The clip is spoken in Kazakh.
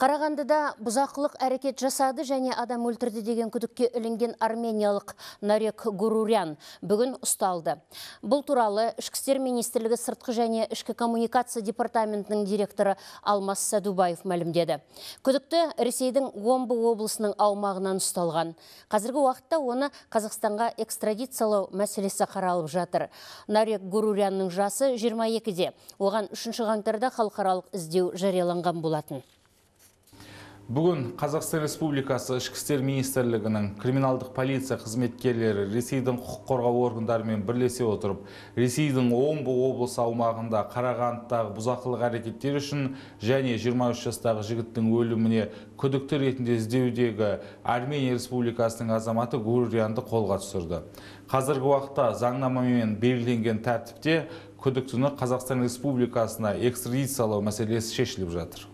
Қарағандыда бұзақылық әрекет жасады және адам өлтірді деген күдікке ілінген армениялық Нарек Гурурян бүгін ұсталды. Бұл туралы Ішкі істер министрлігі және ішкі коммуникация департаментінің директоры Алмас Садубаев мәлімдеді. Күдікті Ресейдің Омбы облысының аумағынан ұсталған. Қазіргі уақытта оны Қазақстанға экстрадициялау мәселесі қаралып жатыр. Нарек Гурурянның жасы 22-де. Оған 3 қаңтарда халықаралық іздеу жарияланған болатын. Бүгін Қазақстан Республикасы ішкі істер министрлігінің криминалдық полиция қызметкерлері Ресейдің құқық қорғау органдарымен бірлесе отырып, Ресейдің Омбы облысы аумағында Қарағандыдағы бұзақылық әрекеттер үшін және 23 жастағы жігіттің өліміне күдікті ретінде іздеудегі Армения Республикасының азаматы Гуррианды қолға түсірді. Қазіргі уақытта заңнамамен белгіленген тәртіпте күдіктіні Қазақстан Республикасына экстрадициялау мәселесі шешіліп жатыр